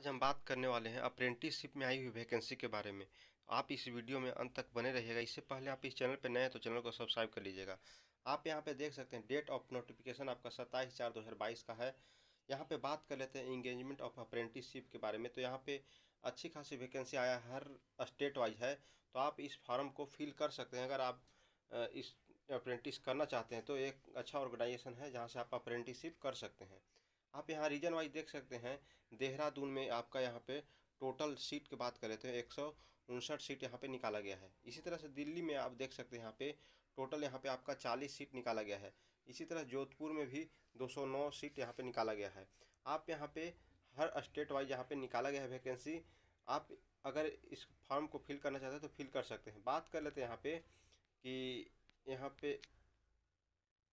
आज हम बात करने वाले हैं अप्रेंटिसशिप में आई हुई वैकेंसी के बारे में आप इस वीडियो में अंत तक बने रहिएगा इससे पहले आप इस चैनल पर नए हैं तो चैनल को सब्सक्राइब कर लीजिएगा आप यहाँ पर देख सकते हैं डेट ऑफ नोटिफिकेशन आपका सत्ताईस चार दो हज़ार बाईस का है यहाँ पे बात कर लेते हैं इंगेजमेंट ऑफ अप्रेंटिसशिप के बारे में तो यहाँ पे अच्छी खासी वैकेंसी आया हर स्टेट वाइज है तो आप इस फॉर्म को फिल कर सकते हैं अगर आप इस अप्रेंटिस करना चाहते हैं तो एक अच्छा ऑर्गेनाइजेशन है जहाँ से आप अप्रेंटिसशिप कर सकते हैं आप यहाँ रीजन वाइज देख सकते हैं देहरादून में आपका यहाँ पे टोटल सीट की बात करें तो एक सौ उनसठ सीट यहाँ पे निकाला गया है इसी तरह से दिल्ली में आप देख सकते हैं यहाँ पे टोटल यहाँ पे आपका चालीस सीट निकाला गया है इसी तरह जोधपुर में भी 209 सीट यहाँ पे निकाला गया है आप यहाँ पे हर स्टेट वाइज यहाँ पे निकाला गया है वैकेंसी आप अगर इस फॉर्म को फिल करना चाहते हैं तो फिल कर सकते हैं बात कर लेते हैं यहाँ पर कि यहाँ पर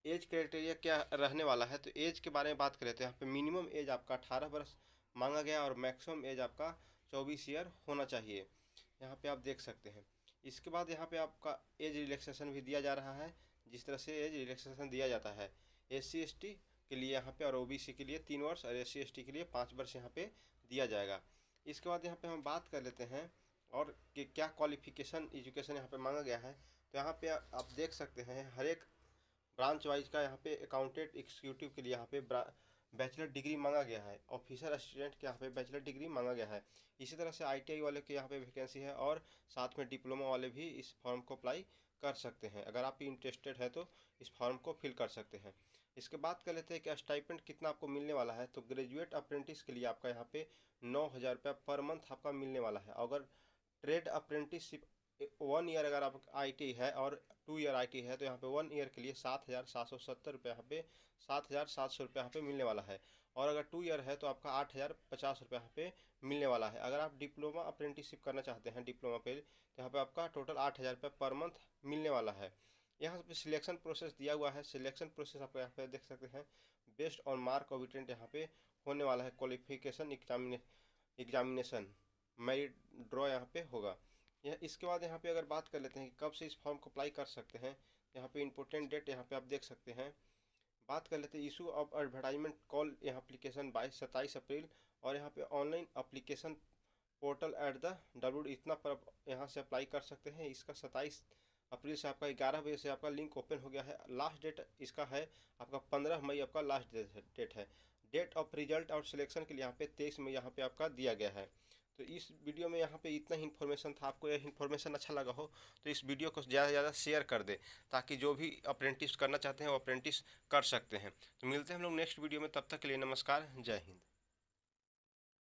एज क्राइटेरिया क्या रहने वाला है तो एज के बारे में बात करें तो यहाँ पे मिनिमम एज आपका अठारह वर्ष मांगा गया और मैक्सिमम एज आपका चौबीस ईयर होना चाहिए यहाँ पे आप देख सकते हैं इसके बाद यहाँ पे आपका एज रिलैक्सेशन भी दिया जा रहा है जिस तरह से एज रिलैक्सेशन दिया जाता है एस सी के लिए यहाँ पे और ओ के लिए तीन वर्ष और एस सी के लिए पाँच वर्ष यहाँ पे दिया जाएगा इसके बाद यहाँ पे हम बात कर लेते हैं और कि क्या क्वालिफिकेशन एजुकेशन यहाँ पे मांगा गया है तो यहाँ पे आप देख सकते हैं हर एक ब्रांच वाइज का यहाँ पे अकाउंटेंट एक्सिक्यूटिव के लिए यहाँ पे बैचलर डिग्री मांगा गया है ऑफिसर असिस्टेंट के यहाँ पे बैचलर डिग्री मांगा गया है इसी तरह से आईटीआई वाले के यहाँ पे वैकेंसी है और साथ में डिप्लोमा वाले भी इस फॉर्म को अप्लाई कर सकते हैं अगर आप इंटरेस्टेड है तो इस फॉर्म को फिल कर सकते हैं इसके बाद कर लेते हैं कि स्टाइपेंट कितना आपको मिलने वाला है तो ग्रेजुएट अप्रेंटिस के लिए आपका यहाँ पे नौ हज़ार रुपया पर मंथ आपका मिलने वाला है अगर ट्रेड अप्रेंटिसशिप वन ईयर अगर आप आईटी है और टू ईयर आईटी है तो यहाँ पे वन ईयर के लिए सात हज़ार सात सौ सत्तर रुपये यहाँ पे सात हज़ार सात सौ रुपये यहाँ पे मिलने वाला है और अगर टू ईयर है तो आपका आठ हज़ार पचास रुपये यहाँ पे मिलने वाला है अगर आप डिप्लोमा अप्रेंटिसशिप करना चाहते हैं डिप्लोमा पे तो यहाँ पर आपका टोटल आठ हज़ार रुपये पर मंथ मिलने वाला है यहाँ पर सिलेक्शन प्रोसेस दिया हुआ है सिलेक्शन प्रोसेस आप यहाँ पे देख सकते हैं बेस्ट ऑन मार्क ऑबिटेंट यहाँ पर होने वाला है क्वालिफिकेशन एग्जामिनेशन मेरिट ड्रॉ यहाँ पे होगा यहाँ इसके बाद यहाँ पे अगर बात कर लेते हैं कि कब से इस फॉर्म को अप्लाई कर सकते हैं यहाँ पे इम्पोर्टेंट डेट यहाँ पे आप देख सकते हैं बात कर लेते हैं इशू ऑफ एडवर्टाइजमेंट कॉल यहाँ अप्लीकेशन बाईस सत्ताईस अप्रैल और यहाँ पे online application portal at the W इतना पर यहाँ से अप्लाई कर सकते हैं इसका सत्ताईस अप्रैल से आपका ग्यारह बजे से आपका लिंक ओपन हो गया है लास्ट डेट इसका है आपका पंद्रह मई आपका लास्ट डेट है डेट ऑफ रिजल्ट और सिलेक्शन के लिए यहाँ पे तेईस मई यहाँ पे आपका दिया गया है तो इस वीडियो में यहाँ पे इतना ही इन्फॉर्मेशन था आपको यह इन्फॉर्मेशन अच्छा लगा हो तो इस वीडियो को ज़्यादा से ज़्यादा शेयर कर दे ताकि जो भी अप्रेंटिस करना चाहते हैं वो अप्रेंटिस कर सकते हैं तो मिलते हैं हम लोग नेक्स्ट वीडियो में तब तक के लिए नमस्कार जय हिंद